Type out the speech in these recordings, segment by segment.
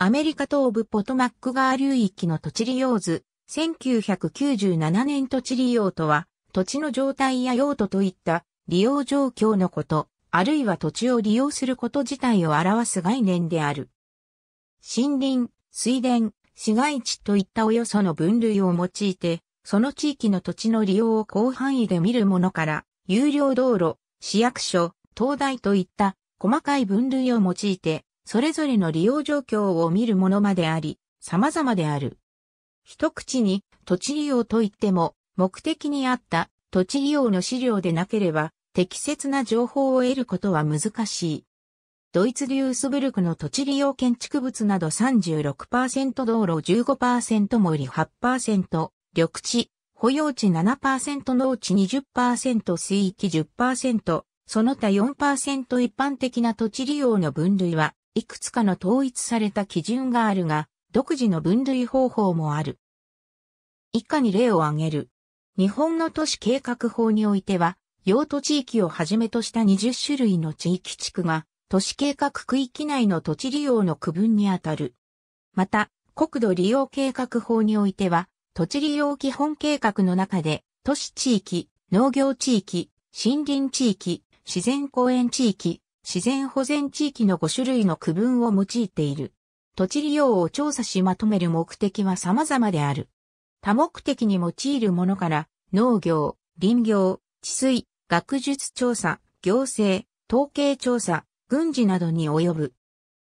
アメリカ東部ポトマック川流域の土地利用図、1997年土地利用とは、土地の状態や用途といった利用状況のこと、あるいは土地を利用すること自体を表す概念である。森林、水田、市街地といったおよその分類を用いて、その地域の土地の利用を広範囲で見るものから、有料道路、市役所、灯台といった細かい分類を用いて、それぞれの利用状況を見るものまであり、様々である。一口に土地利用といっても、目的に合った土地利用の資料でなければ、適切な情報を得ることは難しい。ドイツ・リュースブルクの土地利用建築物など36%道路15%森8%、緑地、保養地7%農地20%水域10%、その他4%一般的な土地利用の分類は、いくつかの統一された基準があるが、独自の分類方法もある。以下に例を挙げる。日本の都市計画法においては、用途地域をはじめとした20種類の地域地区が、都市計画区域内の土地利用の区分にあたる。また、国土利用計画法においては、土地利用基本計画の中で、都市地域、農業地域、森林地域、自然公園地域、自然保全地域の5種類の区分を用いている。土地利用を調査しまとめる目的は様々である。多目的に用いるものから、農業、林業、治水、学術調査、行政、統計調査、軍事などに及ぶ。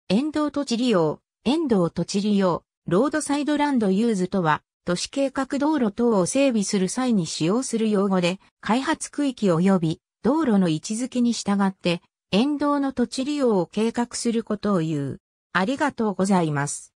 沿道土地利用、沿道土地利用、ロードサイドランドユーズとは、都市計画道路等を整備する際に使用する用語で、開発区域及び道路の位置づけに従って、沿道の土地利用を計画することを言う。ありがとうございます。